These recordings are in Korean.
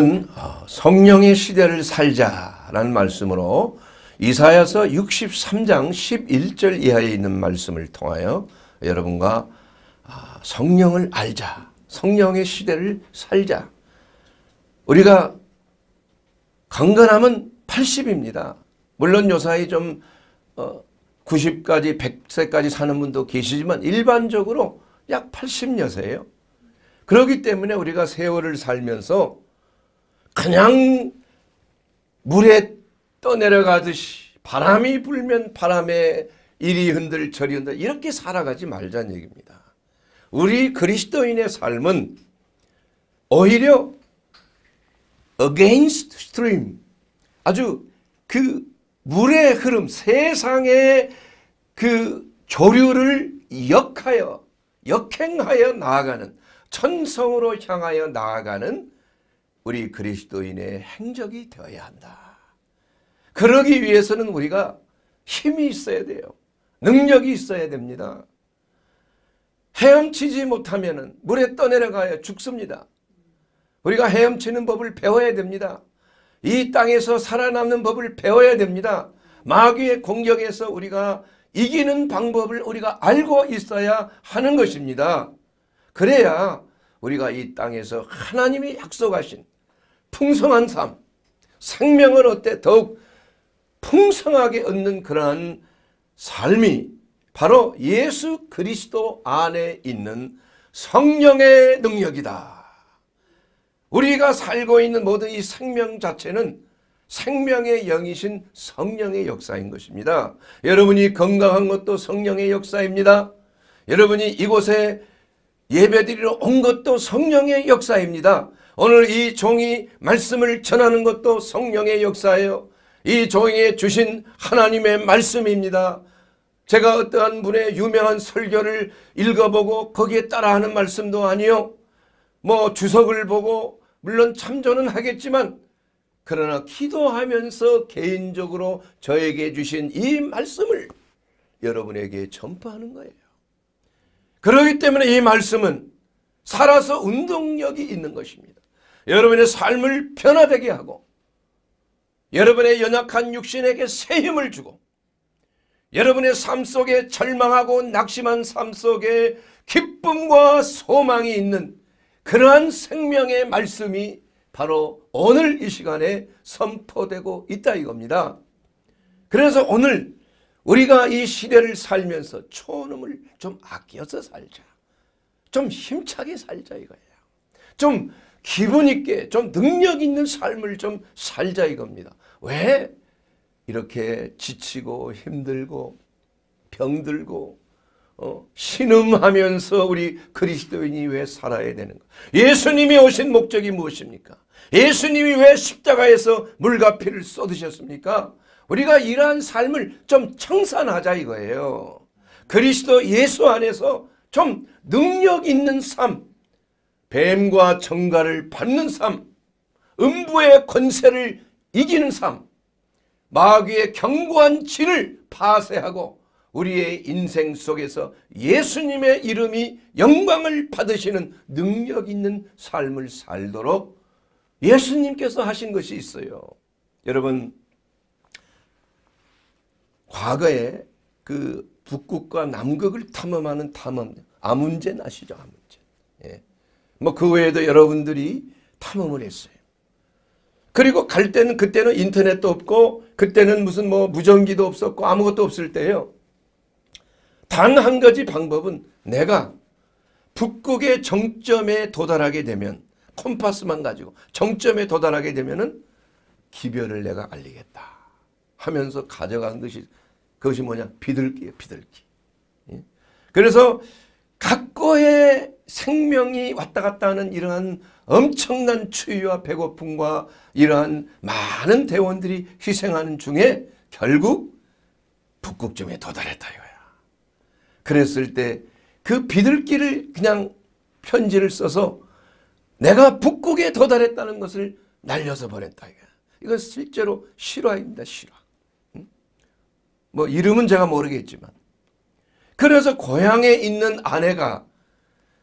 어, 성령의 시대를 살자라는 말씀으로 이사야서 63장 11절 이하에 있는 말씀을 통하여 여러분과 아, 성령을 알자. 성령의 시대를 살자. 우리가 강건하면 80입니다. 물론 요사이 좀 90까지 어, 100세까지 사는 분도 계시지만 일반적으로 약 80여세예요. 그렇기 때문에 우리가 세월을 살면서 그냥 물에 떠내려가듯이 바람이 불면 바람에 이리 흔들 저리 흔들 이렇게 살아가지 말자는 얘기입니다. 우리 그리스도인의 삶은 오히려 against stream 아주 그 물의 흐름 세상의 그 조류를 역하여 역행하여 나아가는 천성으로 향하여 나아가는 우리 그리스도인의 행적이 되어야 한다. 그러기 위해서는 우리가 힘이 있어야 돼요. 능력이 있어야 됩니다. 헤엄치지 못하면 물에 떠내려가야 죽습니다. 우리가 헤엄치는 법을 배워야 됩니다. 이 땅에서 살아남는 법을 배워야 됩니다. 마귀의 공격에서 우리가 이기는 방법을 우리가 알고 있어야 하는 것입니다. 그래야 우리가 이 땅에서 하나님이 약속하신 풍성한 삶, 생명을 어때 더욱 풍성하게 얻는 그러한 삶이 바로 예수 그리스도 안에 있는 성령의 능력이다. 우리가 살고 있는 모든 이 생명 자체는 생명의 영이신 성령의 역사인 것입니다. 여러분이 건강한 것도 성령의 역사입니다. 여러분이 이곳에 예배드리러 온 것도 성령의 역사입니다. 오늘 이 종이 말씀을 전하는 것도 성령의 역사예요. 이 종에 주신 하나님의 말씀입니다. 제가 어떠한 분의 유명한 설교를 읽어보고 거기에 따라하는 말씀도 아니요. 뭐 주석을 보고 물론 참조는 하겠지만 그러나 기도하면서 개인적으로 저에게 주신 이 말씀을 여러분에게 전파하는 거예요. 그러기 때문에 이 말씀은 살아서 운동력이 있는 것입니다. 여러분의 삶을 변화되게 하고 여러분의 연약한 육신에게 새 힘을 주고 여러분의 삶 속에 절망하고 낙심한 삶 속에 기쁨과 소망이 있는 그러한 생명의 말씀이 바로 오늘 이 시간에 선포되고 있다 이겁니다. 그래서 오늘 우리가 이 시대를 살면서 초음을 좀 아껴서 살자. 좀 힘차게 살자 이거예요. 좀 기분 있게 좀 능력 있는 삶을 좀 살자 이겁니다. 왜 이렇게 지치고 힘들고 병들고 어? 신음하면서 우리 그리스도인이 왜 살아야 되는가? 예수님이 오신 목적이 무엇입니까? 예수님이 왜 십자가에서 물과 피를 쏟으셨습니까? 우리가 이러한 삶을 좀 청산하자 이거예요. 그리스도 예수 안에서 좀 능력 있는 삶, 뱀과 정가를 받는 삶, 음부의 권세를 이기는 삶, 마귀의 견고한 진을 파쇄하고 우리의 인생 속에서 예수님의 이름이 영광을 받으시는 능력 있는 삶을 살도록 예수님께서 하신 것이 있어요. 여러분 과거에 그 북극과 남극을 탐험하는 탐험 아문제 아시죠? 아문 뭐그 외에도 여러분들이 탐험을 했어요. 그리고 갈 때는 그때는 인터넷도 없고 그때는 무슨 뭐 무전기도 없었고 아무것도 없을 때예요. 단 한 가지 방법은 내가 북극의 정점에 도달하게 되면 콤파스만 가지고 정점에 도달하게 되면은 기별을 내가 알리겠다 하면서 가져간 것이 그것이 뭐냐 비둘기예 비둘기. 예? 그래서 각고의 생명이 왔다 갔다 하는 이러한 엄청난 추위와 배고픔과 이러한 많은 대원들이 희생하는 중에 결국 북극점에 도달했다 이거야. 그랬을 때 그 비둘기를 그냥 편지를 써서 내가 북극에 도달했다는 것을 날려서 보냈다 이거야. 이건 실제로 실화입니다. 실화. 뭐 이름은 제가 모르겠지만 그래서 고향에 있는 아내가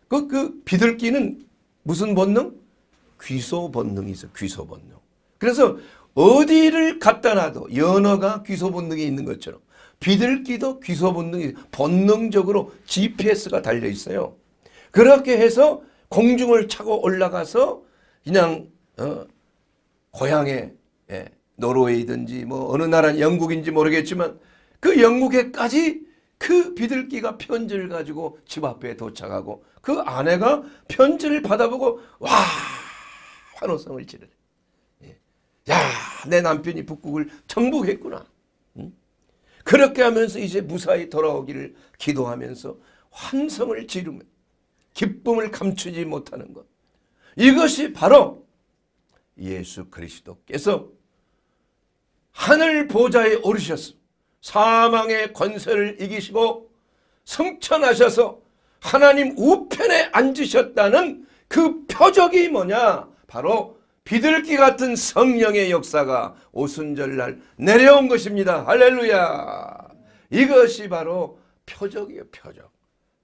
그, 그 비둘기는 무슨 본능? 귀소 본능이죠. 귀소 본능. 그래서 어디를 갖다 놔도 연어가 귀소 본능이 있는 것처럼 비둘기도 귀소 본능이 본능적으로 GPS가 달려 있어요. 그렇게 해서 공중을 차고 올라가서 그냥 어, 고향에 예, 노르웨이든지 뭐 어느 나라 영국인지 모르겠지만 그 영국에까지 그 비둘기가 편지를 가지고 집 앞에 도착하고 그 아내가 편지를 받아보고 와 환호성을 지르네. 예. 야내 남편이 북극을 정복했구나. 그렇게 하면서 이제 무사히 돌아오기를 기도하면서 환성을 지르며 기쁨을 감추지 못하는 것. 이것이 바로 예수 그리스도께서 하늘 보좌에 오르셨서 사망의 권세를 이기시고 성천하셔서 하나님 우편에 앉으셨다는 그 표적이 뭐냐? 바로 비둘기 같은 성령의 역사가 오순절날 내려온 것입니다. 할렐루야. 이것이 바로 표적이에요. 표적.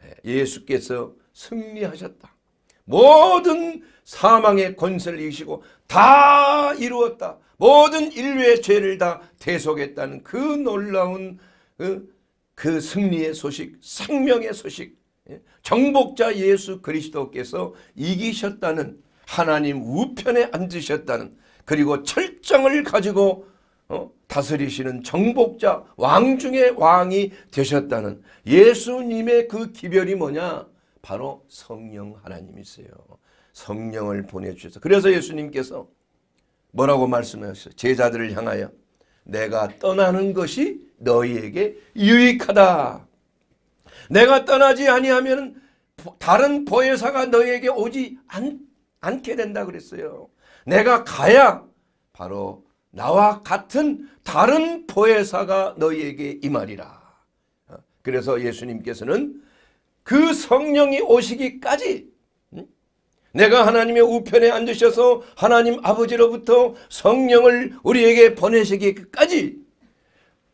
예, 예수께서 승리하셨다. 모든 사망의 권세를 이기시고 다 이루었다. 모든 인류의 죄를 다 대속했다는 그 놀라운 그, 그 승리의 소식, 생명의 소식 예? 정복자 예수 그리스도께서 이기셨다는 하나님 우편에 앉으셨다는 그리고 철정을 가지고 어? 다스리시는 정복자 왕 중의 왕이 되셨다는 예수님의 그 기별이 뭐냐? 바로 성령 하나님이세요. 성령을 보내주셔서 그래서 예수님께서 뭐라고 말씀하셨어요? 제자들을 향하여 내가 떠나는 것이 너희에게 유익하다. 내가 떠나지 아니하면 다른 보혜사가 너에게 오지 않, 않게 된다 그랬어요. 내가 가야 바로 나와 같은 다른 보혜사가 너희에게 임하리라. 어, 그래서 예수님께서는 그 성령이 오시기까지 음? 내가 하나님의 우편에 앉으셔서 하나님 아버지로부터 성령을 우리에게 보내시기까지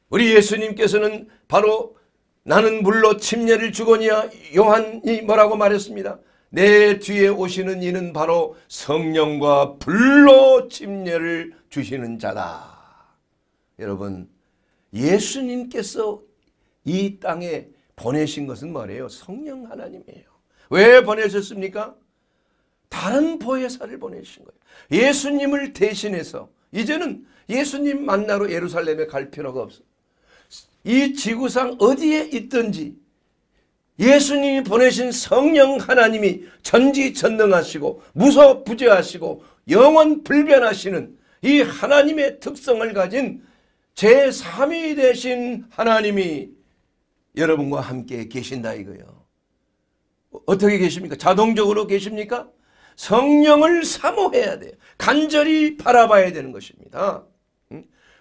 우리 예수님께서는 바로 나는 물로 침례를 주거니와 요한이 뭐라고 말했습니다. 내 뒤에 오시는 이는 바로 성령과 불로 침례를 주시는 자다. 여러분 예수님께서 이 땅에 보내신 것은 뭐래요? 성령 하나님이에요. 왜 보내셨습니까? 다른 보혜사를 보내신 거예요. 예수님을 대신해서 이제는 예수님 만나러 예루살렘에 갈 필요가 없어. 이 지구상 어디에 있든지 예수님이 보내신 성령 하나님이 전지전능하시고 무소부재하시고 영원 불변하시는 이 하나님의 특성을 가진 제3위 되신 하나님이 여러분과 함께 계신다 이거요 어떻게 계십니까? 자동적으로 계십니까? 성령을 사모해야 돼요. 간절히 바라봐야 되는 것입니다.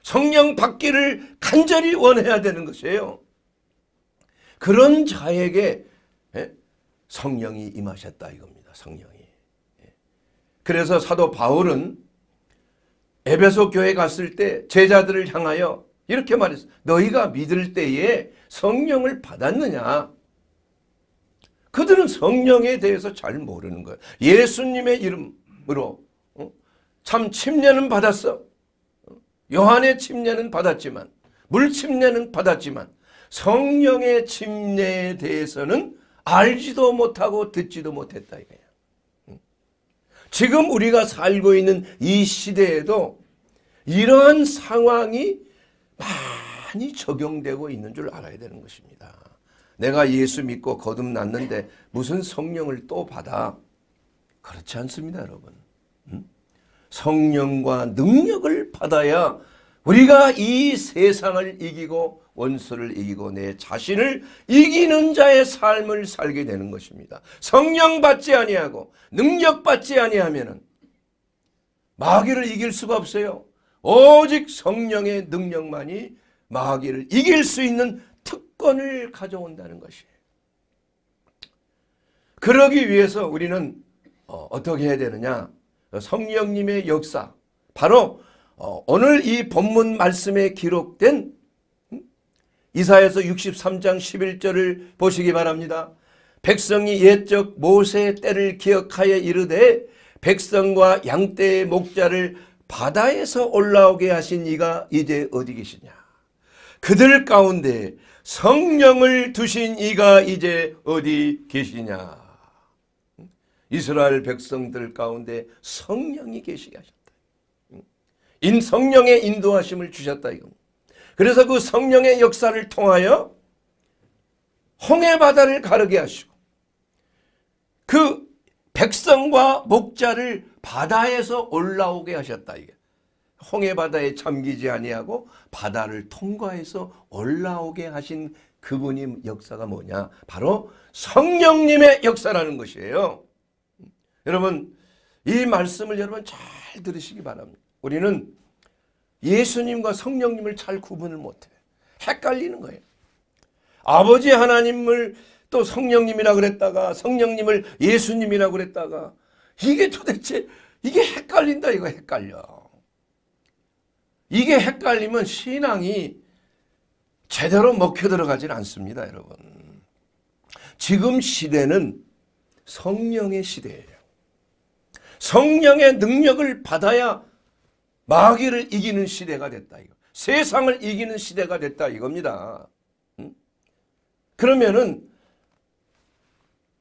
성령 받기를 간절히 원해야 되는 것이에요. 그런 자에게 예, 성령이 임하셨다 이겁니다. 성령이. 예. 그래서 사도 바울은 에베소 교회 갔을 때 제자들을 향하여 이렇게 말했어. 너희가 믿을 때에 성령을 받았느냐? 그들은 성령에 대해서 잘 모르는 거야. 예수님의 이름으로 어? 참 침례는 받았어. 요한의 침례는 받았지만 물 침례는 받았지만 성령의 침례에 대해서는 알지도 못하고 듣지도 못했다 이거야. 지금 우리가 살고 있는 이 시대에도 이러한 상황이 많이 적용되고 있는 줄 알아야 되는 것입니다. 내가 예수 믿고 거듭났는데 무슨 성령을 또 받아? 그렇지 않습니다 여러분. 성령과 능력을 받아야 우리가 이 세상을 이기고 원수를 이기고 내 자신을 이기는 자의 삶을 살게 되는 것입니다. 성령 받지 아니하고 능력 받지 아니하면 마귀를 이길 수가 없어요. 오직 성령의 능력만이 마귀를 이길 수 있는 특권을 가져온다는 것이에요. 그러기 위해서 우리는 어, 어떻게 해야 되느냐? 성령님의 역사, 바로 어, 오늘 이 본문 말씀에 기록된 음? 이사에서 63장 11절을 보시기 바랍니다. 백성이 옛적 모세의 때를 기억하여 이르되 백성과 양떼의 목자를 바다에서 올라오게 하신 이가 이제 어디 계시냐. 그들 가운데 성령을 두신 이가 이제 어디 계시냐. 음? 이스라엘 백성들 가운데 성령이 계시게 하셨다. 인 성령의 인도하심을 주셨다 이거. 그래서 그 성령의 역사를 통하여 홍해 바다를 가르게 하시고 그 백성과 목자를 바다에서 올라오게 하셨다 이게. 홍해 바다에 잠기지 아니하고 바다를 통과해서 올라오게 하신 그분의 역사가 뭐냐? 바로 성령님의 역사라는 것이에요. 여러분 이 말씀을 여러분 잘 들으시기 바랍니다. 우리는 예수님과 성령님을 잘 구분을 못해. 헷갈리는 거예요. 아버지 하나님을 또 성령님이라 그랬다가 성령님을 예수님이라 그랬다가 이게 도대체 이게 헷갈린다 이거 헷갈려. 이게 헷갈리면 신앙이 제대로 먹혀 들어가질 않습니다 여러분. 지금 시대는 성령의 시대예요. 성령의 능력을 받아야 마귀를 이기는 시대가 됐다. 이거. 세상을 이기는 시대가 됐다 이겁니다. 그러면은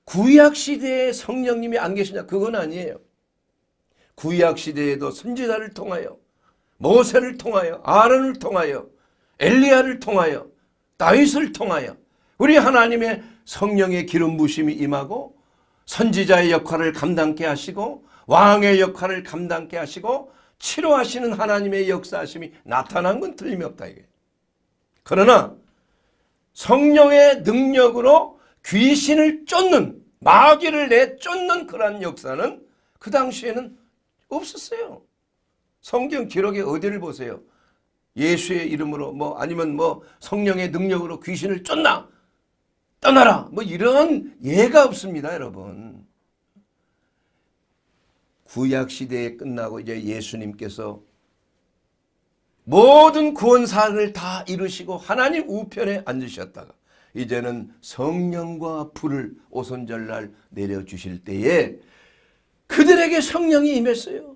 구약 시대에 성령님이 안 계시냐? 그건 아니에요. 구약 시대에도 선지자를 통하여 모세를 통하여 아론을 통하여 엘리야를 통하여 다윗을 통하여 우리 하나님의 성령의 기름 부심이 임하고 선지자의 역할을 감당케 하시고 왕의 역할을 감당케 하시고 치료하시는 하나님의 역사심이 나타난 건 틀림없다 이게. 그러나 성령의 능력으로 귀신을 쫓는 마귀를 내쫓는 그러한 역사는 그 당시에는 없었어요. 성경 기록에 어디를 보세요. 예수의 이름으로 뭐 아니면 뭐 성령의 능력으로 귀신을 쫓나 떠나라 뭐 이런 예가 없습니다 여러분. 구약 시대에 끝나고 이제 예수님께서 모든 구원 사항을 다 이루시고 하나님 우편에 앉으셨다가 이제는 성령과 불을 오선절날 내려 주실 때에 그들에게 성령이 임했어요.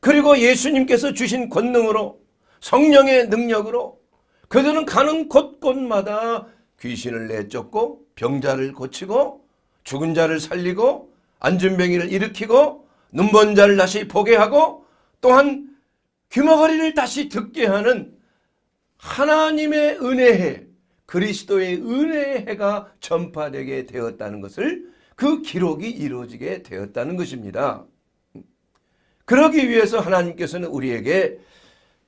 그리고 예수님께서 주신 권능으로 성령의 능력으로 그들은 가는 곳곳마다 귀신을 내쫓고 병자를 고치고 죽은 자를 살리고 안전병이를 일으키고 눈먼 자를 다시 보게 하고 또한 귀머거리를 다시 듣게 하는 하나님의 은혜해 그리스도의 은혜의 해가 전파되게 되었다는 것을 그 기록이 이루어지게 되었다는 것입니다. 그러기 위해서 하나님께서는 우리에게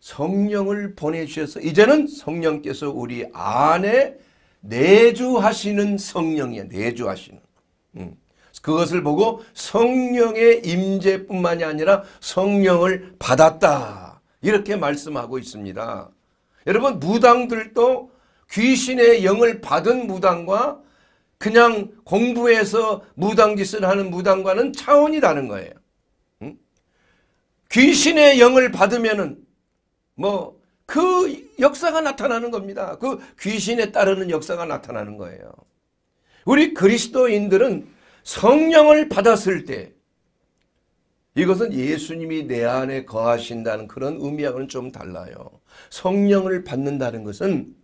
성령을 보내주셔서 이제는 성령께서 우리 안에 내주하시는 성령이야. 내주하시는. 음. 그것을 보고 성령의 임재뿐만이 아니라 성령을 받았다. 이렇게 말씀하고 있습니다. 여러분 무당들도 귀신의 영을 받은 무당과 그냥 공부해서 무당짓을 하는 무당과는 차원이 다른 거예요. 응? 귀신의 영을 받으면은 뭐 그 역사가 나타나는 겁니다. 그 귀신에 따르는 역사가 나타나는 거예요. 우리 그리스도인들은 성령을 받았을 때 이것은 예수님이 내 안에 거하신다는 그런 의미하고는 좀 달라요. 성령을 받는다는 것은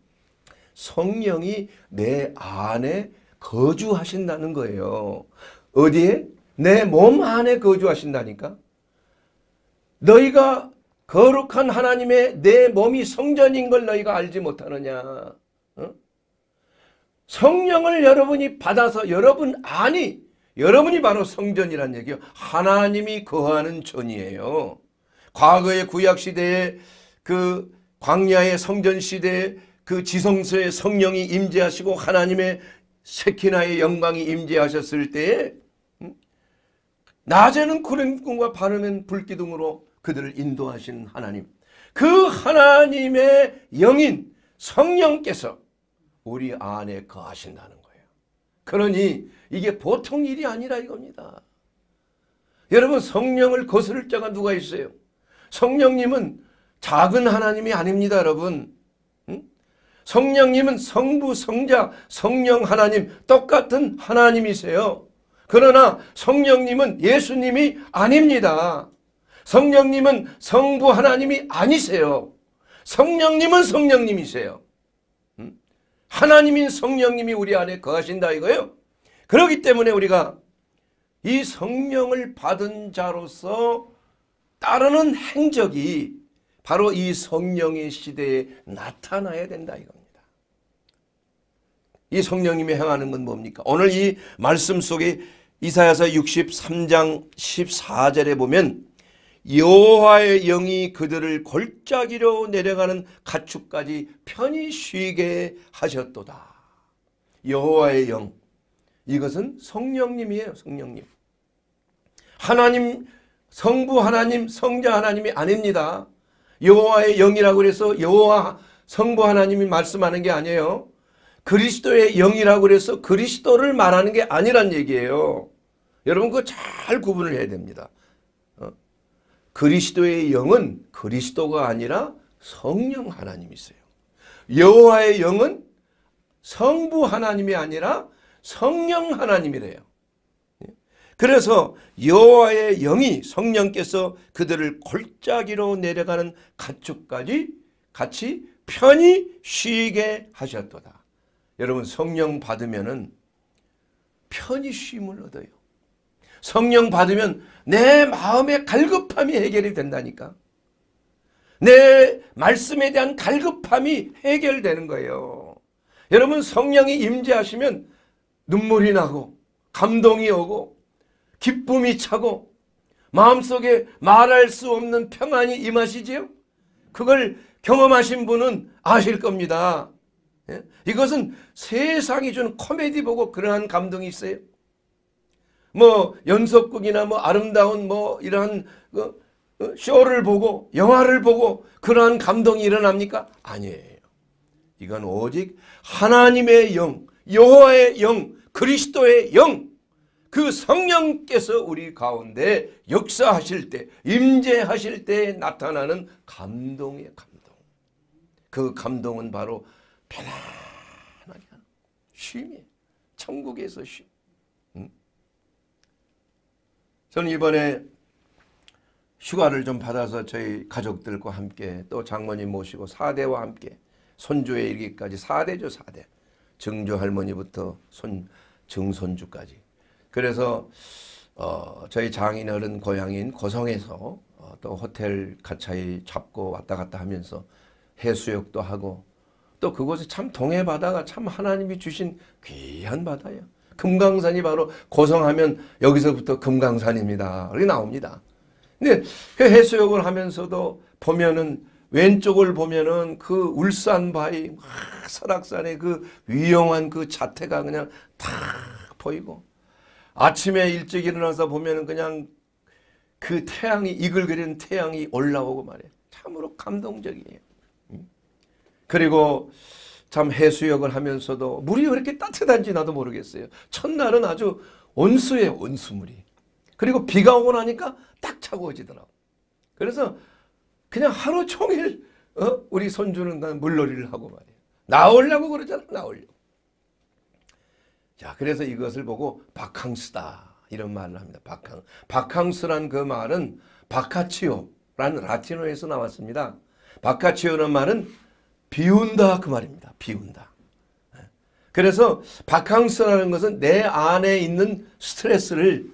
성령이 내 안에 거주하신다는 거예요. 어디에? 내 몸 안에 거주하신다니까. 너희가 거룩한 하나님의 내 몸이 성전인 걸 너희가 알지 못하느냐. 어? 성령을 여러분이 받아서 여러분 안이 여러분이 바로 성전이란 얘기요. 하나님이 거하는 전이에요. 과거의 구약 시대에 그 광야의 성전 시대에 그 지성소에 성령이 임재하시고 하나님의 세키나의 영광이 임재하셨을 때에 음? 낮에는 구름꾼과 밤에는 불기둥으로 그들을 인도하신 하나님 그 하나님의 영인 성령께서 우리 안에 거하신다는 그러니 이게 보통 일이 아니라 이겁니다. 여러분 성령을 거스를 자가 누가 있어요? 성령님은 작은 하나님이 아닙니다 여러분. 성령님은 성부, 성자, 성령 하나님 똑같은 하나님이세요. 그러나 성령님은 예수님이 아닙니다. 성령님은 성부 하나님이 아니세요. 성령님은 성령님이세요. 하나님인 성령님이 우리 안에 거하신다 이거예요. 그렇기 때문에 우리가 이 성령을 받은 자로서 따르는 행적이 바로 이 성령의 시대에 나타나야 된다 이겁니다. 이 성령님이 행하는 건 뭡니까? 오늘 이 말씀 속에 이사야서 63장 14절에 보면 여호와의 영이 그들을 골짜기로 내려가는 가축까지 편히 쉬게 하셨도다. 여호와의 영 이것은 성령님이에요. 성령님. 하나님 성부 하나님 성자 하나님이 아닙니다. 여호와의 영이라고 해서 여호와 성부 하나님이 말씀하는 게 아니에요. 그리스도의 영이라고 해서 그리스도를 말하는 게 아니란 얘기예요. 여러분 그거 잘 구분을 해야 됩니다. 그리스도의 영은 그리스도가 아니라 성령 하나님이세요. 여호와의 영은 성부 하나님이 아니라 성령 하나님이래요. 그래서 여호와의 영이 성령께서 그들을 골짜기로 내려가는 가축까지 같이 편히 쉬게 하셨도다. 여러분 성령 받으면은 편히 쉼을 얻어요. 성령 받으면 내 마음의 갈급함이 해결이 된다니까. 내 말씀에 대한 갈급함이 해결되는 거예요. 여러분 성령이 임재하시면 눈물이 나고 감동이 오고 기쁨이 차고 마음속에 말할 수 없는 평안이 임하시지요? 그걸 경험하신 분은 아실 겁니다. 예? 이것은 세상이 주 코미디 보고 그러한 감동이 있어요. 뭐 연속극이나 뭐 아름다운 뭐 이러한 그 어, 쇼를 보고 영화를 보고 그러한 감동이 일어납니까? 아니에요. 이건 오직 하나님의 영, 여호와의 영, 그리스도의 영, 그 성령께서 우리 가운데 역사하실 때, 임재하실 때 나타나는 감동의 감동. 그 감동은 바로 편안하게 하는 쉼이에요. 천국에서 쉼. 저는 이번에 휴가를 좀 받아서 저희 가족들과 함께 또 장모님 모시고 사대와 함께 손주에 이르기까지 사대죠사대 4대. 증조 할머니부터 손 증손주까지. 그래서 어, 저희 장인어른 고향인 고성에서 어, 또 호텔 가차이 잡고 왔다 갔다 하면서 해수욕도 하고 또그곳에참 동해 바다가 참 하나님이 주신 귀한 바다예요. 금강산이 바로 고성하면 여기서부터 금강산입니다. 이렇게 나옵니다. 근데 그 해수욕을 하면서도 보면은 왼쪽을 보면은 그 울산 바위 아, 설악산의 그 위용한 그 자태가 그냥 탁 보이고 아침에 일찍 일어나서 보면은 그냥 그 태양이 이글거리 태양이 올라오고 말이에요. 참으로 감동적이에요. 음. 그리고 참 해수욕을 하면서도 물이 왜 이렇게 따뜻한지 나도 모르겠어요. 첫날은 아주 온수의 온수물이. 그리고 비가 오고 나니까 딱 차가워지더라고. 그래서 그냥 하루 종일 어? 우리 손주는 물놀이를 하고 말이에요. 나오려고 그러잖아. 나오려 자, 그래서 이것을 보고 바캉스다. 이런 말을 합니다. 바캉. 바캉스란 그 말은 바카치오라는 라틴어에서 나왔습니다. 바카치오는 말은 비운다 그 말입니다. 비운다. 예. 그래서 바캉스라는 것은 내 안에 있는 스트레스를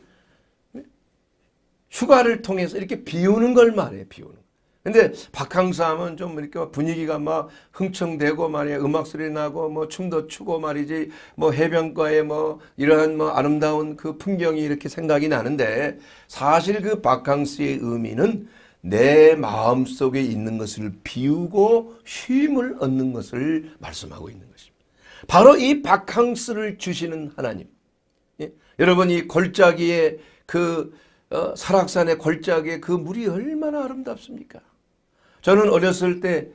휴가를 통해서 이렇게 비우는 걸 말해요. 비우는. 근데 바캉스 하면 좀 이렇게 분위기가 막 흥청대고 말이야. 음악 소리 나고 뭐 춤도 추고 말이지. 뭐 해변가에 뭐이러뭐 아름다운 그 풍경이 이렇게 생각이 나는데 사실 그 바캉스의 의미는 내 마음속에 있는 것을 비우고 쉼을 얻는 것을 말씀하고 있는 것입니다. 바로 이 바캉스를 주시는 하나님. 예? 여러분 이 골짜기에 그 어, 설악산의 골짜기에 그 물이 얼마나 아름답습니까? 저는 어렸을 때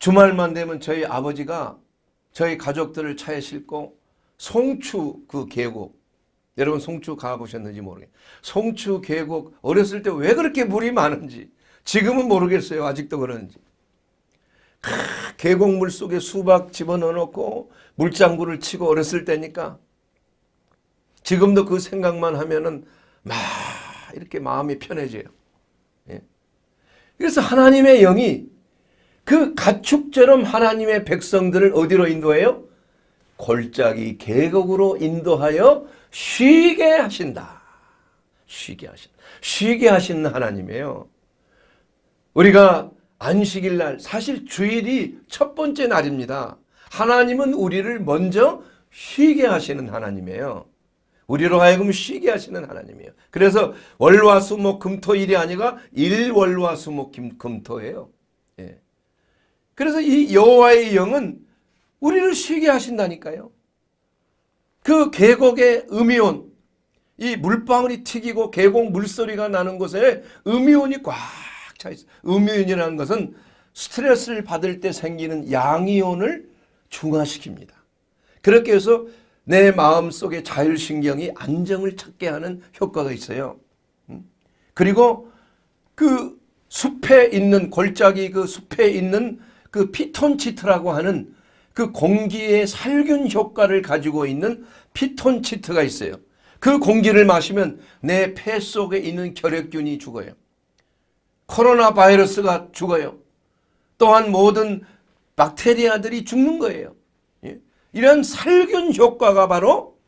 주말만 되면 저희 아버지가 저희 가족들을 차에 싣고 송추 그 계곡 여러분 송추 가보셨는지 모르겠어요. 송추 계곡 어렸을 때 왜 그렇게 물이 많은지 지금은 모르겠어요. 아직도 그런지. 크, 계곡물 속에 수박 집어넣어 놓고 물장구를 치고 어렸을 때니까 지금도 그 생각만 하면은 막 이렇게 마음이 편해져요. 예. 그래서 하나님의 영이 그 가축처럼 하나님의 백성들을 어디로 인도해요? 골짜기 계곡으로 인도하여 쉬게 하신다. 쉬게 하신 쉬게 하신 하나님이에요. 우리가 안식일 날 사실 주일이 첫 번째 날입니다. 하나님은 우리를 먼저 쉬게 하시는 하나님이에요. 우리로 하여금 쉬게 하시는 하나님이에요. 그래서 월화수목금토일이 아니라 일월화수목금토예요. 예. 그래서 이 여호와의 영은 우리를 쉬게 하신다니까요. 그 계곡의 음이온 이 물방울이 튀기고 계곡 물소리가 나는 곳에 음이온이 꽉 차 있어. 음이온이라는 것은 스트레스를 받을 때 생기는 양이온을 중화시킵니다. 그렇게 해서 내 마음속에 자율신경이 안정을 찾게 하는 효과가 있어요. 음. 그리고 그 숲에 있는 골짜기 그 숲에 있는 그 피톤치트라고 하는 그 공기의 살균 효과를 가지고 있는 피톤치트가 있어요. 그 공기를 마시면 내 폐 속에 있는 결핵균이 죽어요. 코로나 바이러스가 죽어요. 또한 모든 박테리아들이 죽는 거예요. 예? 이런 살균 효과가 바로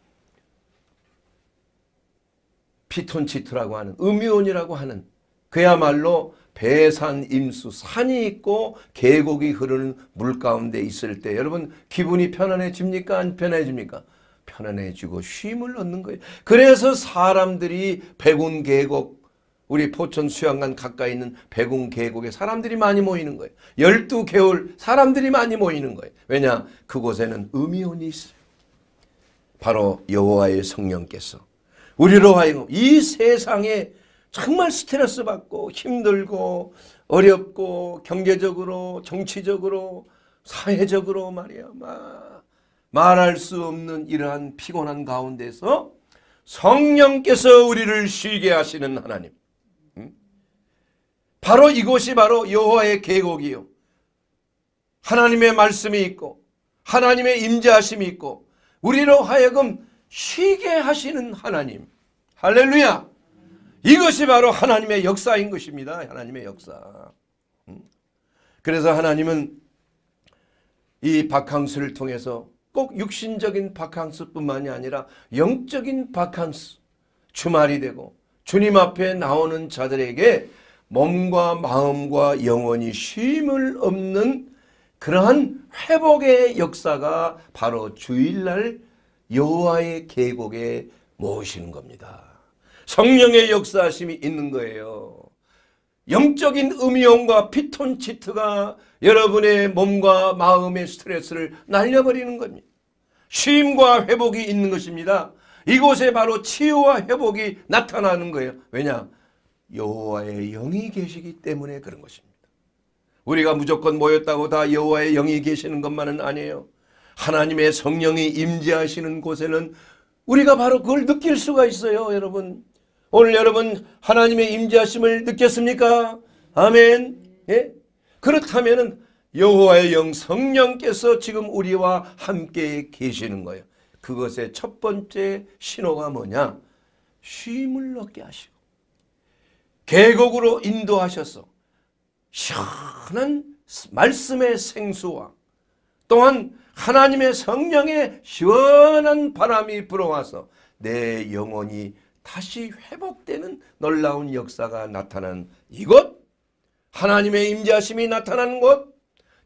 피톤치트라고 하는 음유온이라고 하는 그야말로 배산 임수 산이 있고 계곡이 흐르는 물 가운데 있을 때 여러분 기분이 편안해집니까 안 편안해집니까? 편안해지고 쉼을 얻는 거예요. 그래서 사람들이 백운 계곡 우리 포천 수양관 가까이 있는 백운 계곡에 사람들이 많이 모이는 거예요. 12개월 사람들이 많이 모이는 거예요. 왜냐? 그곳에는 음이온이 있어요. 바로 여호와의 성령께서 우리로 하여금 이 세상에 정말 스트레스 받고 힘들고 어렵고 경제적으로 정치적으로 사회적으로 말이야 막 말할 수 없는 이러한 피곤한 가운데서 성령께서 우리를 쉬게 하시는 하나님 음? 바로 이곳이 바로 여호와의 계곡이요 하나님의 말씀이 있고 하나님의 임재하심이 있고 우리로 하여금 쉬게 하시는 하나님 할렐루야 이것이 바로 하나님의 역사인 것입니다. 하나님의 역사. 음? 그래서 하나님은 이 바캉스를 통해서 꼭 육신적인 바캉스뿐만이 아니라 영적인 바캉스 주말이 되고 주님 앞에 나오는 자들에게 몸과 마음과 영혼이 쉼을 없는 그러한 회복의 역사가 바로 주일날 여호와의 계곡에 모시는 겁니다. 성령의 역사심이 있는 거예요. 영적인 음이과 피톤치트가 여러분의 몸과 마음의 스트레스를 날려버리는 겁니다. 쉼과 회복이 있는 것입니다. 이곳에 바로 치유와 회복이 나타나는 거예요. 왜냐? 여호와의 영이 계시기 때문에 그런 것입니다. 우리가 무조건 모였다고 다 여호와의 영이 계시는 것만은 아니에요. 하나님의 성령이 임재하시는 곳에는 우리가 바로 그걸 느낄 수가 있어요, 여러분. 오늘 여러분 하나님의 임재하심을 느꼈습니까? 아멘. 예? 그렇다면 여호와의 영 성령께서 지금 우리와 함께 계시는 거예요. 그것의 첫 번째 신호가 뭐냐? 쉼을 얻게 하시고 계곡으로 인도하셔서 시원한 말씀의 생수와 또한 하나님의 성령의 시원한 바람이 불어와서 내 영혼이 다시 회복되는 놀라운 역사가 나타난 이곳 하나님의 임재하심이 나타나는 곳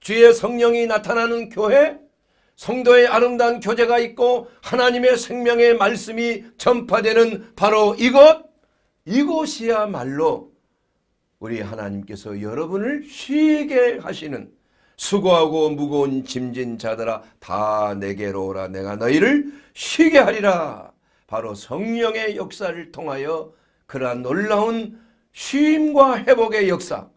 주의 성령이 나타나는 교회 성도의 아름다운 교제가 있고 하나님의 생명의 말씀이 전파되는 바로 이곳 이곳이야말로 우리 하나님께서 여러분을 쉬게 하시는 수고하고 무거운 짐진 자들아 다 내게로 오라 내가 너희를 쉬게 하리라 바로 성령의 역사를 통하여 그러한 놀라운 쉼과 회복의 역사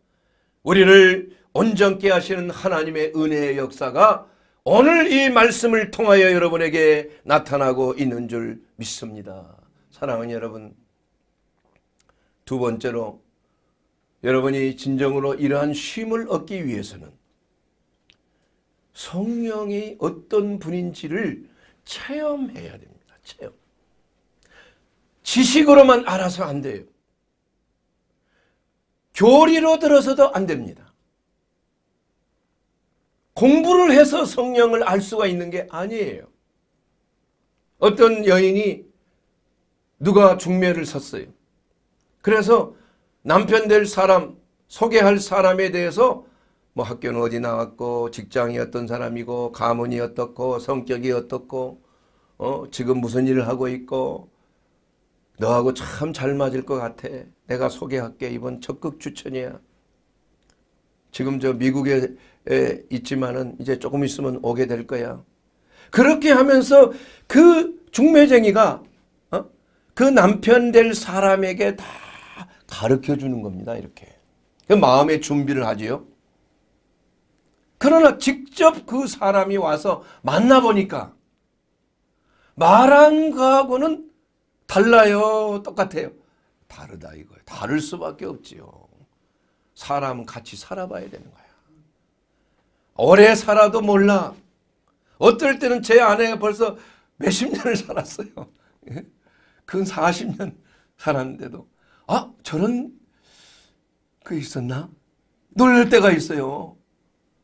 우리를 온전케 하시는 하나님의 은혜의 역사가 오늘 이 말씀을 통하여 여러분에게 나타나고 있는 줄 믿습니다. 사랑하는 여러분 두 번째로 여러분이 진정으로 이러한 쉼을 얻기 위해서는 성령이 어떤 분인지를 체험해야 됩니다. 체험. 지식으로만 알아서 안 돼요. 교리로 들어서도 안 됩니다. 공부를 해서 성령을 알 수가 있는 게 아니에요. 어떤 여인이 누가 중매를 섰어요. 그래서 남편 될 사람, 소개할 사람에 대해서 뭐 학교는 어디 나왔고 직장이 어떤 사람이고 가문이 어떻고 성격이 어떻고 어, 지금 무슨 일을 하고 있고 너하고 참 잘 맞을 것 같아. 내가 소개할게. 이번 적극 추천이야. 지금 저 미국에 있지만은 이제 조금 있으면 오게 될 거야. 그렇게 하면서 그 중매쟁이가 어? 그 남편 될 사람에게 다 가르쳐 주는 겁니다. 이렇게. 그 마음의 준비를 하지요. 그러나 직접 그 사람이 와서 만나보니까 말한 거하고는 달라요? 똑같아요? 다르다 이거예요. 다를 수밖에 없지요. 사람은 같이 살아봐야 되는 거야. 오래 살아도 몰라. 어떨 때는 제 아내가 벌써 몇십 년을 살았어요. 예? 그건 40년 살았는데도 아 저런 그 있었나? 놀랄 때가 있어요.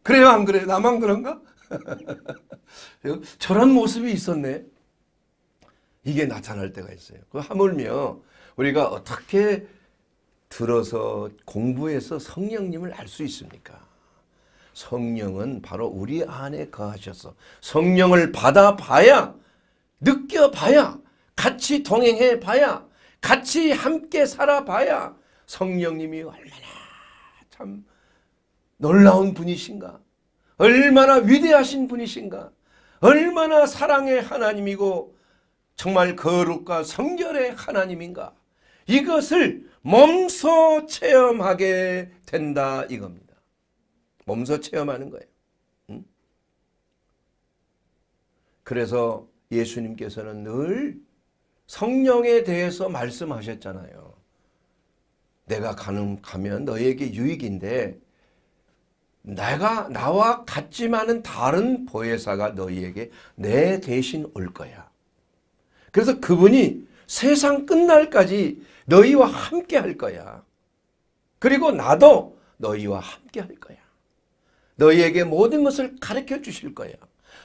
그래요 안 그래요? 나만 그런가? 저런 모습이 있었네. 이게 나타날 때가 있어요. 그 하물며 우리가 어떻게 들어서 공부해서 성령님을 알 수 있습니까? 성령은 바로 우리 안에 거하셔서 성령을 받아봐야 느껴봐야 같이 동행해 봐야 같이 함께 살아봐야 성령님이 얼마나 참 놀라운 분이신가 얼마나 위대하신 분이신가 얼마나 사랑의 하나님이고 정말 거룩과 성결의 하나님인가 이것을 몸소 체험하게 된다 이겁니다. 몸소 체험하는 거예요. 그래서 예수님께서는 늘 성령에 대해서 말씀하셨잖아요. 내가 가는, 가면 너에게 유익인데 내가 나와 같지만은 다른 보혜사가 너희에게 내 대신 올 거야. 그래서 그분이 세상 끝날까지 너희와 함께 할 거야. 그리고 나도 너희와 함께 할 거야. 너희에게 모든 것을 가르쳐 주실 거야.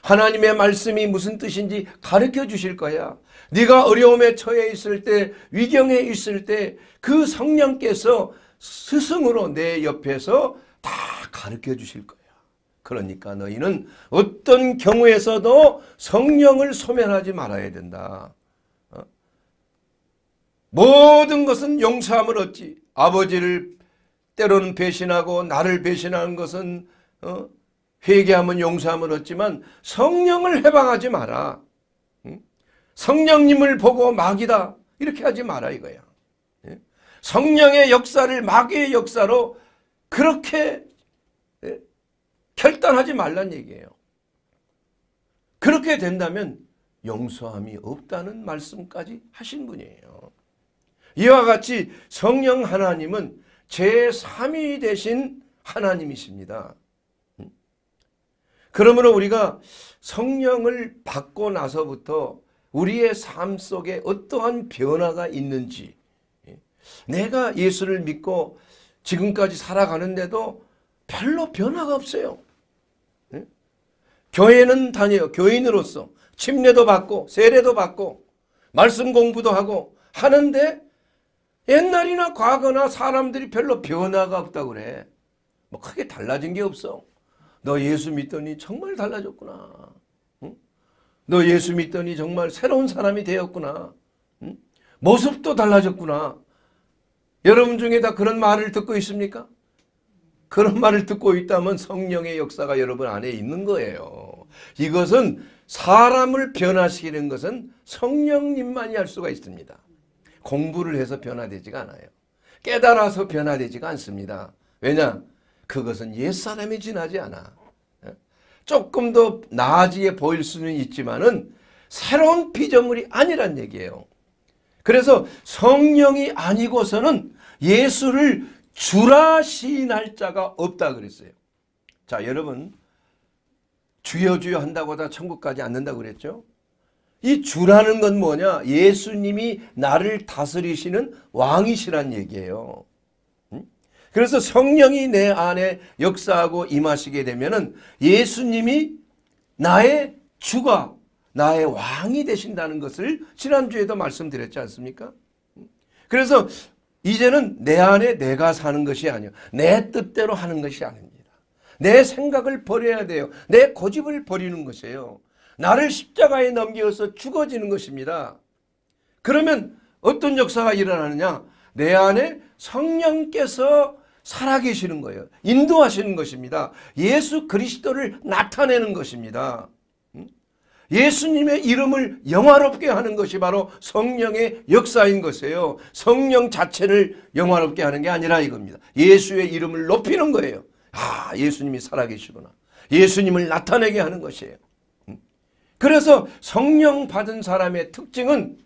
하나님의 말씀이 무슨 뜻인지 가르쳐 주실 거야. 네가 어려움에 처해 있을 때, 위경에 있을 때 그 성령께서 스승으로 내 옆에서 다 가르쳐 주실 거야. 그러니까 너희는 어떤 경우에서도 성령을 소멸하지 말아야 된다. 모든 것은 용서함을 얻지 아버지를 때로는 배신하고 나를 배신하는 것은 어? 회개하면 용서함을 얻지만 성령을 해방하지 마라. 응? 성령님을 보고 마귀다 이렇게 하지 마라 이거야. 예? 성령의 역사를 마귀의 역사로 그렇게 예? 결단하지 말란 얘기예요. 그렇게 된다면 용서함이 없다는 말씀까지 하신 분이에요. 이와 같이 성령 하나님은 제3위 되신 하나님이십니다. 음. 그러므로 우리가 성령을 받고 나서부터 우리의 삶 속에 어떠한 변화가 있는지 예, 내가 예수를 믿고 지금까지 살아가는데도 별로 변화가 없어요. 예? 교회는 다녀요. 교인으로서 침례도 받고 세례도 받고 말씀 공부도 하고 하는데 옛날이나 과거나 사람들이 별로 변화가 없다 그래. 뭐 크게 달라진 게 없어. 너 예수 믿더니 정말 달라졌구나. 응? 너 예수 믿더니 정말 새로운 사람이 되었구나. 응? 모습도 달라졌구나. 여러분 중에 다 그런 말을 듣고 있습니까? 그런 말을 듣고 있다면 성령의 역사가 여러분 안에 있는 거예요. 이것은 사람을 변화시키는 것은 성령님만이 할 수가 있습니다. 공부를 해서 변화되지가 않아요. 깨달아서 변화되지가 않습니다. 왜냐? 그것은 옛사람이 지나지 않아. 예? 조금 더 나아지게 보일 수는 있지만은 새로운 피조물이 아니란 얘기예요. 그래서 성령이 아니고서는 예수를 주라 시인할 자가 없다 그랬어요. 자 여러분 주여 주여 한다고 다 천국까지 안는다 그랬죠? 이 주라는 건 뭐냐? 예수님이 나를 다스리시는 왕이시란 얘기예요. 그래서 성령이 내 안에 역사하고 임하시게 되면은 예수님이 나의 주가 나의 왕이 되신다는 것을 지난주에도 말씀드렸지 않습니까? 그래서 이제는 내 안에 내가 사는 것이 아니요. 내 뜻대로 하는 것이 아닙니다. 내 생각을 버려야 돼요. 내 고집을 버리는 것이에요. 나를 십자가에 넘겨서 죽어지는 것입니다. 그러면 어떤 역사가 일어나느냐? 내 안에 성령께서 살아계시는 거예요. 인도하시는 것입니다. 예수 그리스도를 나타내는 것입니다. 음? 예수님의 이름을 영화롭게 하는 것이 바로 성령의 역사인 것이에요. 성령 자체를 영화롭게 하는 게 아니라 이겁니다. 예수의 이름을 높이는 거예요. 아 예수님이 살아계시구나. 예수님을 나타내게 하는 것이에요. 그래서 성령 받은 사람의 특징은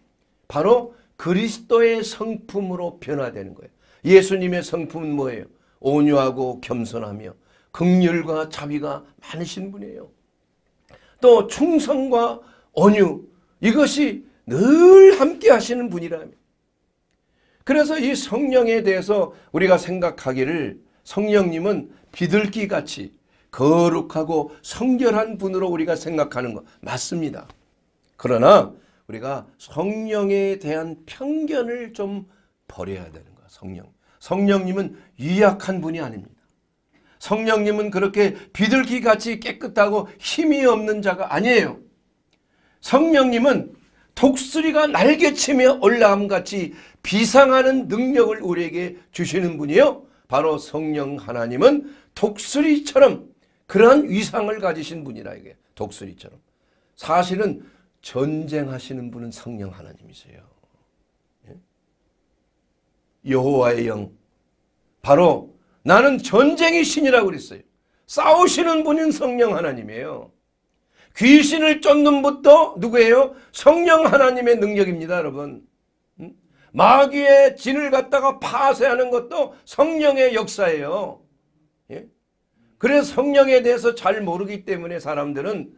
바로 그리스도의 성품으로 변화되는 거예요. 예수님의 성품은 뭐예요? 온유하고 겸손하며 극률과 자비가 많으신 분이에요. 또 충성과 온유 이것이 늘 함께 하시는 분이라며 그래서 이 성령에 대해서 우리가 생각하기를 성령님은 비둘기같이 거룩하고 성결한 분으로 우리가 생각하는 거 맞습니다. 그러나 우리가 성령에 대한 편견을 좀 버려야 되는 거야. 성령. 성령님은 유약한 분이 아닙니다. 성령님은 그렇게 비둘기같이 깨끗하고 힘이 없는 자가 아니에요. 성령님은 독수리가 날개치며 올라함같이 비상하는 능력을 우리에게 주시는 분이요. 바로 성령 하나님은 독수리처럼 그런 위상을 가지신 분이라 이게 독수리처럼. 사실은 전쟁하시는 분은 성령 하나님이세요. 예? 여호와의 영. 바로 나는 전쟁의 신이라고 그랬어요. 싸우시는 분인 성령 하나님이에요. 귀신을 쫓는 분도 누구예요? 성령 하나님의 능력입니다, 여러분. 음? 마귀의 진을 갖다가 파쇄하는 것도 성령의 역사예요. 예? 그래서 성령에 대해서 잘 모르기 때문에 사람들은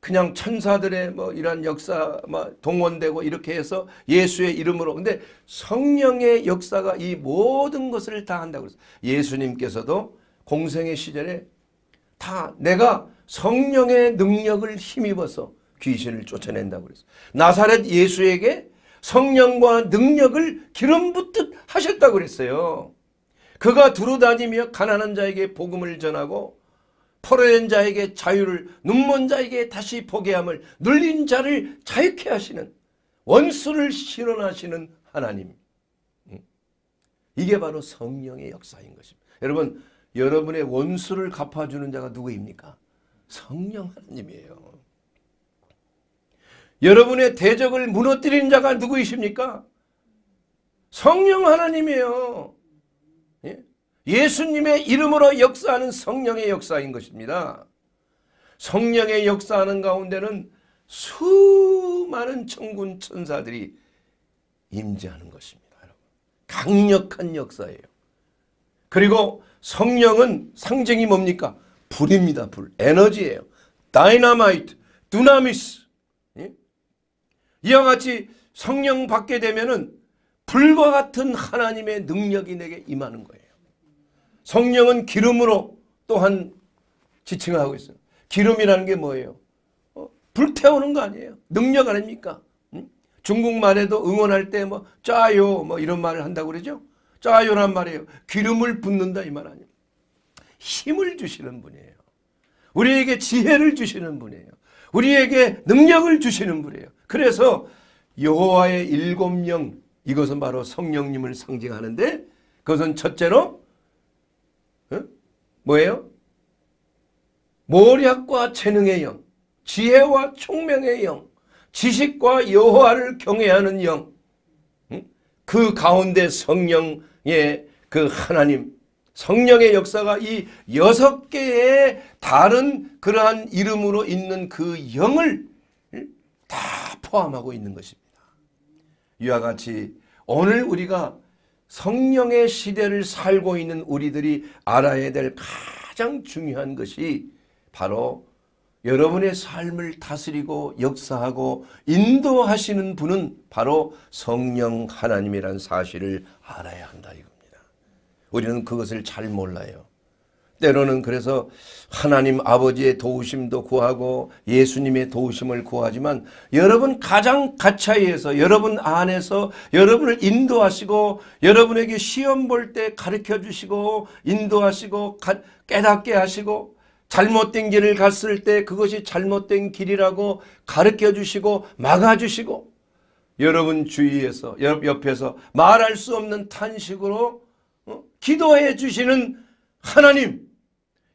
그냥 천사들의 뭐 이러한 역사 뭐 동원되고 이렇게 해서 예수의 이름으로 근데 성령의 역사가 이 모든 것을 다 한다고 그랬어요. 예수님께서도 공생의 시절에 다 내가 성령의 능력을 힘입어서 귀신을 쫓아낸다고 그랬어요. 나사렛 예수에게 성령과 능력을 기름 붓듯 하셨다고 그랬어요. 그가 두루 다니며 가난한 자에게 복음을 전하고 포로된 자에게 자유를 눈먼 자에게 다시 포기함을 눌린 자를 자유케 하시는 원수를 실현하시는 하나님 이게 바로 성령의 역사인 것입니다. 여러분 여러분의 원수를 갚아주는 자가 누구입니까? 성령 하나님이에요. 여러분의 대적을 무너뜨린 자가 누구이십니까? 성령 하나님이에요. 예수님의 이름으로 역사하는 성령의 역사인 것입니다. 성령의 역사하는 가운데는 수많은 천군 천사들이 임재하는 것입니다. 강력한 역사예요. 그리고 성령은 상징이 뭡니까? 불입니다. 불. 에너지예요. 다이나마이트, 두나미스. 예? 이와 같이 성령 받게 되면 불과 같은 하나님의 능력이 내게 임하는 거예요. 성령은 기름으로 또한 지칭하고 있어요. 기름이라는 게 뭐예요? 어, 불태우는 거 아니에요. 능력 아닙니까? 응? 중국말에도 응원할 때 뭐 짜요 뭐 이런 말을 한다고 그러죠. 짜요란 말이에요. 기름을 붓는다 이 말 아니에요. 힘을 주시는 분이에요. 우리에게 지혜를 주시는 분이에요. 우리에게 능력을 주시는 분이에요. 그래서 여호와의 일곱 명 이것은 바로 성령님을 상징하는데 그것은 첫째로 뭐예요? 모략과 재능의 영, 지혜와 총명의 영, 지식과 여호와를 경외하는 영, 그 가운데 성령의 그 하나님, 성령의 역사가 이 여섯 개의 다른 그러한 이름으로 있는 그 영을 다 포함하고 있는 것입니다. 이와 같이 오늘 우리가 성령의 시대를 살고 있는 우리들이 알아야 될 가장 중요한 것이 바로 여러분의 삶을 다스리고 역사하고 인도하시는 분은 바로 성령 하나님이란 사실을 알아야 한다 이겁니다. 우리는 그것을 잘 몰라요. 때로는 그래서 하나님 아버지의 도우심도 구하고 예수님의 도우심을 구하지만 여러분 가장 가차이에서 여러분 안에서 여러분을 인도하시고 여러분에게 시험 볼 때 가르쳐 주시고 인도하시고 깨닫게 하시고 잘못된 길을 갔을 때 그것이 잘못된 길이라고 가르쳐 주시고 막아 주시고 여러분 주위에서 옆에서 말할 수 없는 탄식으로 어? 기도해 주시는 하나님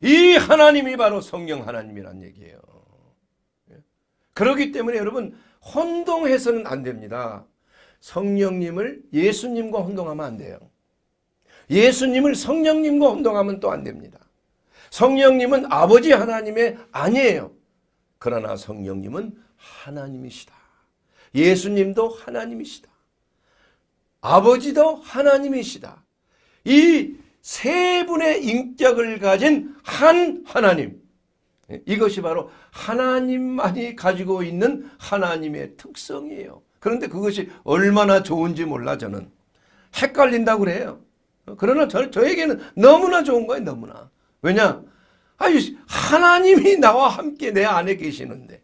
이 하나님이 바로 성령 하나님이란 얘기예요. 예? 그렇기 때문에 여러분 혼동해서는 안 됩니다. 성령님을 예수님과 혼동하면 안 돼요. 예수님을 성령님과 혼동하면 또 안 됩니다. 성령님은 아버지 하나님의 아니에요. 그러나 성령님은 하나님이시다. 예수님도 하나님이시다. 아버지도 하나님이시다. 이세 분의 인격을 가진 한 하나님. 예, 이것이 바로 하나님만이 가지고 있는 하나님의 특성이에요. 그런데 그것이 얼마나 좋은지 몰라 저는. 헷갈린다고 그래요. 그러나 저, 저에게는 너무나 좋은 거예요. 너무나. 왜냐? 아유 하나님이 나와 함께 내 안에 계시는데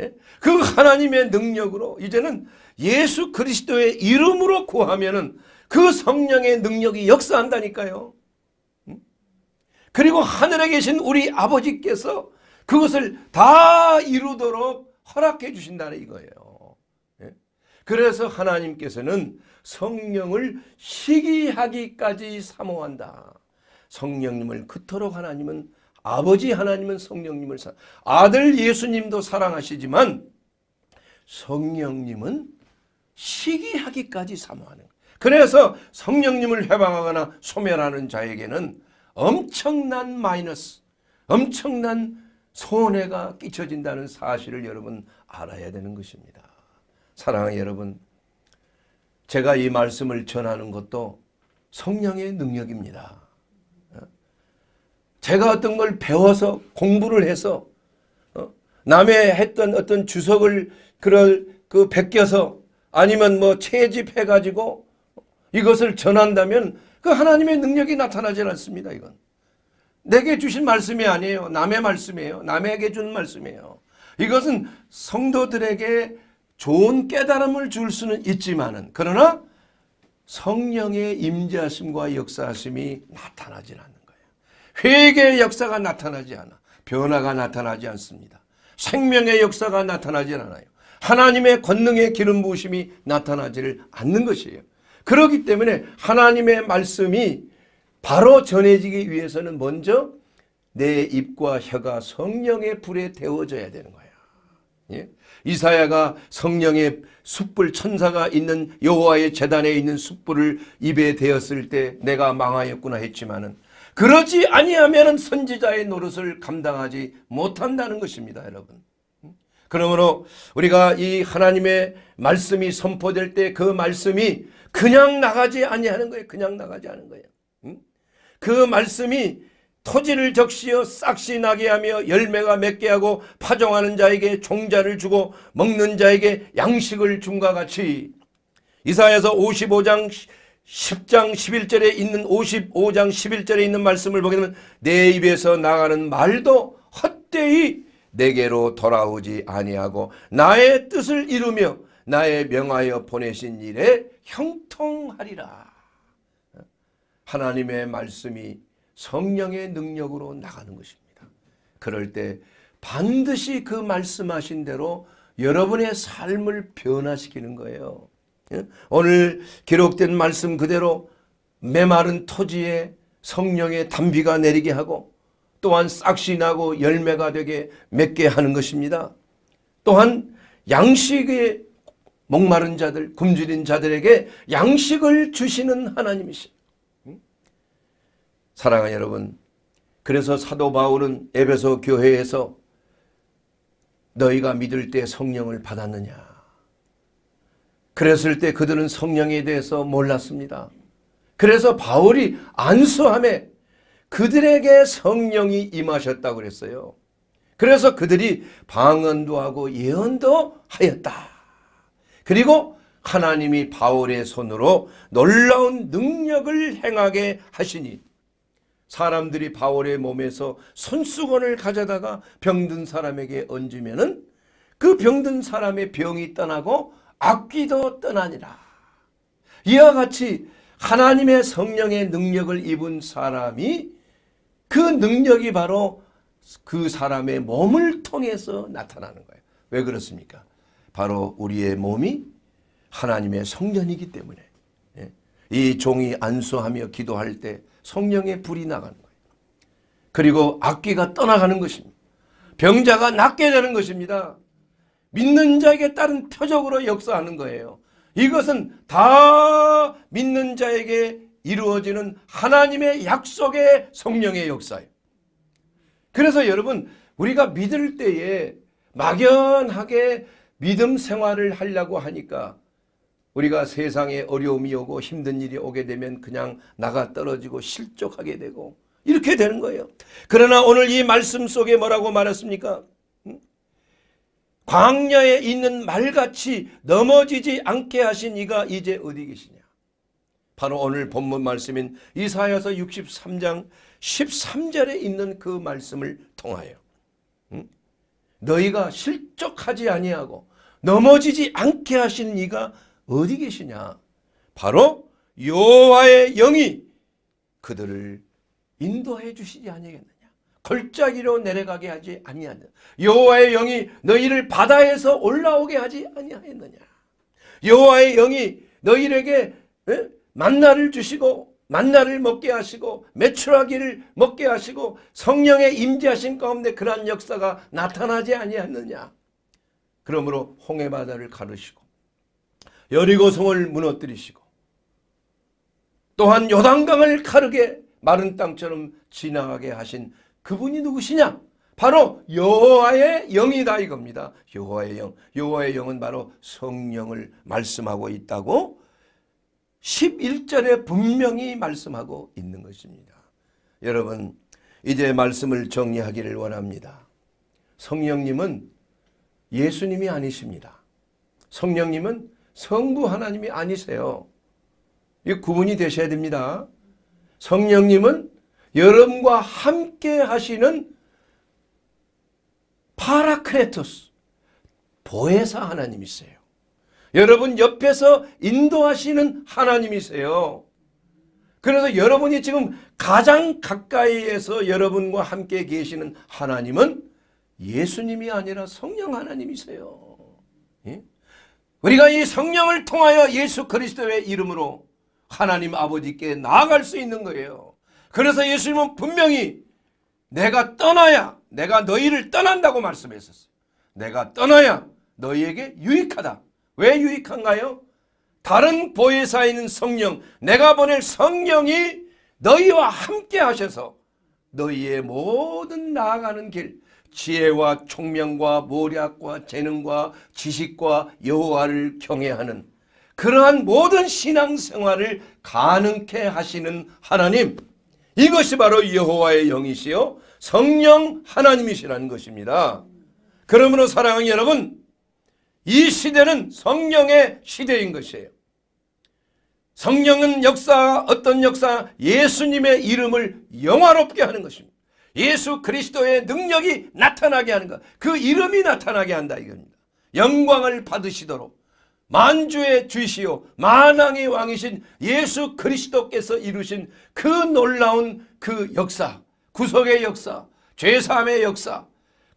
예? 그 하나님의 능력으로 이제는 예수 그리스도의 이름으로 구하면 은그 성령의 능력이 역사한다니까요. 그리고 하늘에 계신 우리 아버지께서 그것을 다 이루도록 허락해 주신다는 이거예요. 예? 그래서 하나님께서는 성령을 시기하기까지 사모한다. 성령님을 그토록 하나님은 아버지 하나님은 성령님을 사 아들 예수님도 사랑하시지만 성령님은 시기하기까지 사모하는 거예요. 그래서 성령님을 해방하거나 소멸하는 자에게는 엄청난 마이너스, 엄청난 손해가 끼쳐진다는 사실을 여러분 알아야 되는 것입니다. 사랑하는 여러분, 제가 이 말씀을 전하는 것도 성령의 능력입니다. 제가 어떤 걸 배워서 공부를 해서 어, 남의 했던 어떤 주석을 그럴 그 베껴서 아니면 뭐 채집해가지고 이것을 전한다면 그 하나님의 능력이 나타나지 않습니다. 이건 내게 주신 말씀이 아니에요. 남의 말씀이에요. 남에게 준 말씀이에요. 이것은 성도들에게 좋은 깨달음을 줄 수는 있지만은 그러나 성령의 임재하심과 역사하심이 나타나진 않는 거예요. 회개의 역사가 나타나지 않아. 변화가 나타나지 않습니다. 생명의 역사가 나타나지 않아요. 하나님의 권능의 기름 부으심이 나타나지를 않는 것이에요. 그렇기 때문에 하나님의 말씀이 바로 전해지기 위해서는 먼저 내 입과 혀가 성령의 불에 데워져야 되는 거야. 예? 이사야가 성령의 숯불 천사가 있는 여호와의 재단에 있는 숯불을 입에 대었을 때 내가 망하였구나 했지만은 그러지 아니하면 선지자의 노릇을 감당하지 못한다는 것입니다, 여러분. 그러므로 우리가 이 하나님의 말씀이 선포될 때 그 말씀이 그냥 나가지 아니하는 거예요. 그냥 나가지 않은 거예요. 그 말씀이 토지를 적시어 싹시 나게 하며 열매가 맺게 하고 파종하는 자에게 종자를 주고 먹는 자에게 양식을 준과 같이 이사야서 55장 10장 11절에 있는 55장 11절에 있는 말씀을 보게 되면 내 입에서 나가는 말도 헛되이 내게로 돌아오지 아니하고 나의 뜻을 이루며 나의 명하여 보내신 일에 형통하리라. 하나님의 말씀이 성령의 능력으로 나가는 것입니다. 그럴 때 반드시 그 말씀하신 대로 여러분의 삶을 변화시키는 거예요. 예? 오늘 기록된 말씀 그대로 메마른 토지에 성령의 담비가 내리게 하고 또한 싹시 나고 열매가 되게 맺게 하는 것입니다. 또한 양식에 목마른 자들, 굶주린 자들에게 양식을 주시는 하나님이시. 사랑하는 여러분, 그래서 사도 바울은 에베소 교회에서 너희가 믿을 때 성령을 받았느냐. 그랬을 때 그들은 성령에 대해서 몰랐습니다. 그래서 바울이 안수함에 그들에게 성령이 임하셨다고 그랬어요. 그래서 그들이 방언도 하고 예언도 하였다. 그리고 하나님이 바울의 손으로 놀라운 능력을 행하게 하시니 사람들이 바울의 몸에서 손수건을 가져다가 병든 사람에게 얹으면그 병든 사람의 병이 떠나고 악귀도 떠나니라. 이와 같이 하나님의 성령의 능력을 입은 사람이 그 능력이 바로 그 사람의 몸을 통해서 나타나는 거예요. 왜 그렇습니까? 바로 우리의 몸이 하나님의 성전이기 때문에 예. 이 종이 안수하며 기도할 때 성령의 불이 나가는 거예요. 그리고 악귀가 떠나가는 것입니다. 병자가 낫게 되는 것입니다. 믿는 자에게 따른 표적으로 역사하는 거예요. 이것은 다 믿는 자에게 이루어지는 하나님의 약속의 성령의 역사예요. 그래서 여러분 우리가 믿을 때에 막연하게 믿음 생활을 하려고 하니까 우리가 세상에 어려움이 오고 힘든 일이 오게 되면 그냥 나가 떨어지고 실족하게 되고 이렇게 되는 거예요. 그러나 오늘 이 말씀 속에 뭐라고 말했습니까? 광야에 있는 말같이 넘어지지 않게 하신 이가 이제 어디 계시냐? 바로 오늘 본문 말씀인 이사야서 63장 13절에 있는 그 말씀을 통하여 너희가 실족하지 아니하고 넘어지지 않게 하시는 이가 어디 계시냐 바로 여호와의 영이 그들을 인도해 주시지 아니겠느냐 걸작이로 내려가게 하지 아니하냐 여호와의 영이 너희를 바다에서 올라오게 하지 아니하였느냐 여호와의 영이 너희에게 에? 만나를 주시고 만나를 먹게 하시고 매출하기를 먹게 하시고 성령의 임재하신 가운데 그러한 역사가 나타나지 아니하느냐. 그러므로 홍해 바다를 가르시고 여리고 성을 무너뜨리시고 또한 요단강을 가르게 마른 땅처럼 지나가게 하신 그분이 누구시냐? 바로 여호와의 영이다 이겁니다. 여호와의 영. 여호와의 영은 바로 성령을 말씀하고 있다고 11절에 분명히 말씀하고 있는 것입니다. 여러분 이제 말씀을 정리하기를 원합니다. 성령님은 예수님이 아니십니다. 성령님은 성부 하나님이 아니세요. 이 구분이 되셔야 됩니다. 성령님은 여러분과 함께 하시는 파라크레토스 보혜사 하나님이세요. 여러분 옆에서 인도하시는 하나님이세요. 그래서 여러분이 지금 가장 가까이에서 여러분과 함께 계시는 하나님은 예수님이 아니라 성령 하나님이세요. 예? 우리가 이 성령을 통하여 예수 그리스도의 이름으로 하나님 아버지께 나아갈 수 있는 거예요. 그래서 예수님은 분명히 내가 떠나야 내가 너희를 떠난다고 말씀했었어요. 내가 떠나야 너희에게 유익하다. 왜 유익한가요? 다른 보혜사에 있는 성령, 내가 보낼 성령이 너희와 함께 하셔서 너희의 모든 나아가는 길, 지혜와 총명과 모략과 재능과 지식과 여호와를 경외하는 그러한 모든 신앙생활을 가능케 하시는 하나님 이것이 바로 여호와의 영이시요 성령 하나님이시라는 것입니다. 그러므로 사랑하는 여러분 이 시대는 성령의 시대인 것이에요. 성령은 역사 어떤 역사 예수님의 이름을 영화롭게 하는 것입니다. 예수 그리스도의 능력이 나타나게 하는 것. 그 이름이 나타나게 한다 이겁니다. 영광을 받으시도록 만주의 주시요 만왕의 왕이신 예수 그리스도께서 이루신 그 놀라운 그 역사 구속의 역사 죄사함의 역사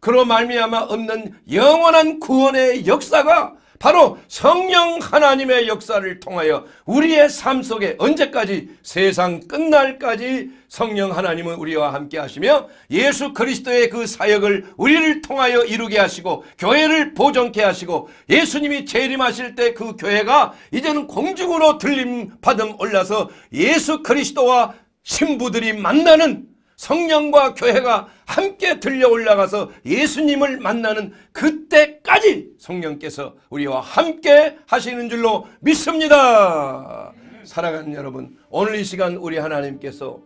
그로 말미암아 없는 영원한 구원의 역사가 바로 성령 하나님의 역사를 통하여 우리의 삶 속에 언제까지 세상 끝날까지 성령 하나님은 우리와 함께 하시며 예수 그리스도의 그 사역을 우리를 통하여 이루게 하시고 교회를 보존케 하시고 예수님이 재림하실 때 그 교회가 이제는 공중으로 들림 받음 올라서 예수 그리스도와 신부들이 만나는 성령과 교회가 함께 들려 올라가서 예수님을 만나는 그때까지 성령께서 우리와 함께 하시는 줄로 믿습니다. 사랑하는 여러분 오늘 이 시간 우리 하나님께서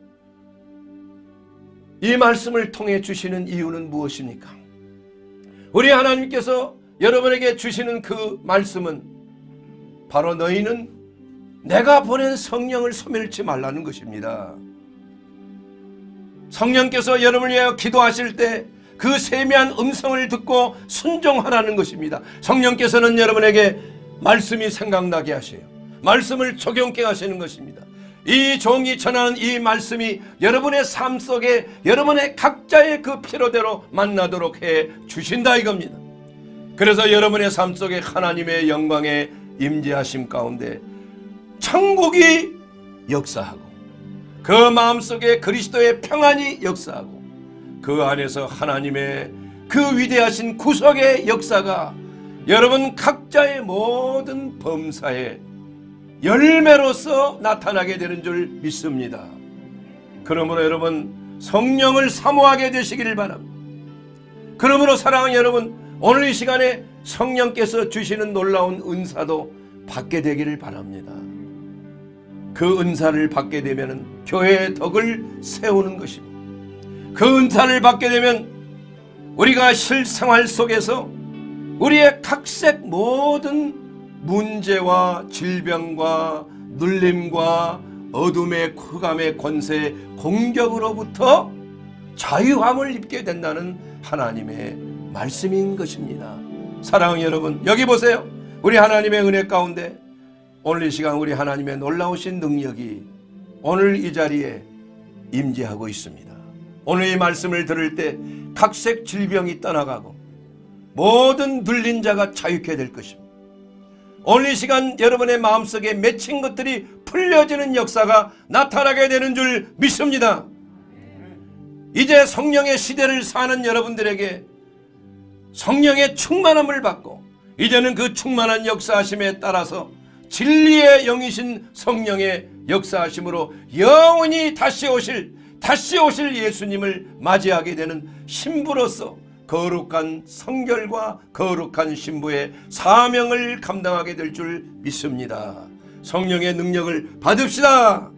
이 말씀을 통해 주시는 이유는 무엇입니까? 우리 하나님께서 여러분에게 주시는 그 말씀은 바로 너희는 내가 보낸 성령을 소멸치 말라는 것입니다. 성령께서 여러분을 위하여 기도하실 때 그 세미한 음성을 듣고 순종하라는 것입니다. 성령께서는 여러분에게 말씀이 생각나게 하셔요. 말씀을 적용케 하시는 것입니다. 이 종이 전하는 이 말씀이 여러분의 삶 속에 여러분의 각자의 그 필요대로 만나도록 해 주신다 이겁니다. 그래서 여러분의 삶 속에 하나님의 영광에 임재하심 가운데 천국이 역사하고 그 마음속에 그리스도의 평안이 역사하고 그 안에서 하나님의 그 위대하신 구속의 역사가 여러분 각자의 모든 범사에 열매로서 나타나게 되는 줄 믿습니다. 그러므로 여러분 성령을 사모하게 되시기를 바랍니다. 그러므로 사랑하는 여러분 오늘 이 시간에 성령께서 주시는 놀라운 은사도 받게 되기를 바랍니다. 그 은사를 받게 되면 교회의 덕을 세우는 것입니다. 그 은사를 받게 되면 우리가 실생활 속에서 우리의 각색 모든 문제와 질병과 눌림과 어둠의 흑암의 권세 공격으로부터 자유함을 입게 된다는 하나님의 말씀인 것입니다. 사랑하는 여러분 여기 보세요. 우리 하나님의 은혜 가운데 오늘 이 시간 우리 하나님의 놀라우신 능력이 오늘 이 자리에 임재하고 있습니다. 오늘 이 말씀을 들을 때 각색 질병이 떠나가고 모든 눌린 자가 자유케 될 것입니다. 오늘 이 시간 여러분의 마음속에 맺힌 것들이 풀려지는 역사가 나타나게 되는 줄 믿습니다. 이제 성령의 시대를 사는 여러분들에게 성령의 충만함을 받고 이제는 그 충만한 역사하심에 따라서 진리의 영이신 성령의 역사하심으로 영원히 다시 오실 다시 오실 예수님을 맞이하게 되는 신부로서 거룩한 성결과 거룩한 신부의 사명을 감당하게 될 줄 믿습니다. 성령의 능력을 받읍시다.